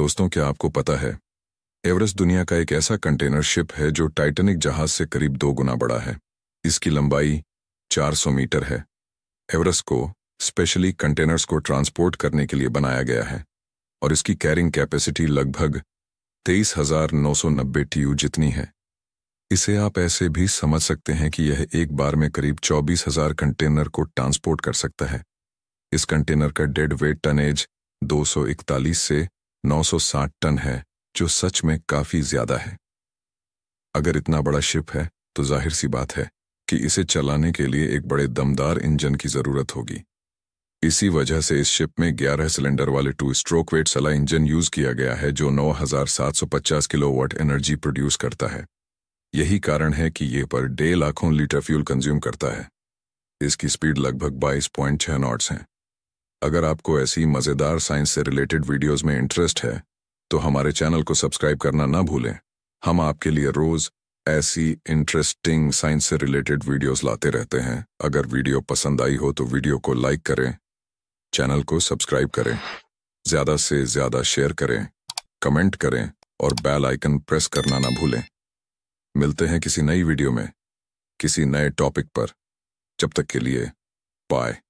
दोस्तों क्या आपको पता है एवरेस्ट दुनिया का एक ऐसा कंटेनर शिप है जो टाइटैनिक जहाज से करीब दो गुना बड़ा है इसकी लंबाई 400 मीटर है एवरेस्ट को स्पेशली कंटेनर्स को ट्रांसपोर्ट करने के लिए बनाया गया है और इसकी कैरिंग कैपेसिटी लगभग तेईस हजार नौ जितनी है इसे आप ऐसे भी समझ सकते हैं कि यह एक बार में करीब 24,000 कंटेनर को ट्रांसपोर्ट कर सकता है इस कंटेनर का डेड वेट टनेज 241 से 960 टन है जो सच में काफी ज्यादा है अगर इतना बड़ा शिप है तो जाहिर सी बात है कि इसे चलाने के लिए एक बड़े दमदार इंजन की जरूरत होगी इसी वजह से इस शिप में 11 सिलेंडर वाले टू स्ट्रोक वेट सला इंजन यूज किया गया है जो 9,750 किलोवाट एनर्जी प्रोड्यूस करता है यही कारण है कि यह पर डेढ़ लाखों लीटर फ्यूल कंज्यूम करता है इसकी स्पीड लगभग 22.6 नॉट्स है अगर आपको ऐसी मज़ेदार साइंस से रिलेटेड वीडियोस में इंटरेस्ट है तो हमारे चैनल को सब्सक्राइब करना ना भूलें हम आपके लिए रोज़ ऐसी इंटरेस्टिंग साइंस से रिलेटेड वीडियोस लाते रहते हैं अगर वीडियो पसंद आई हो तो वीडियो को लाइक करें चैनल को सब्सक्राइब करें ज़्यादा से ज़्यादा शेयर करें कमेंट करें और बेल आइकन प्रेस करना ना भूलें मिलते हैं किसी नई वीडियो में किसी नए टॉपिक पर जब तक के लिए बाय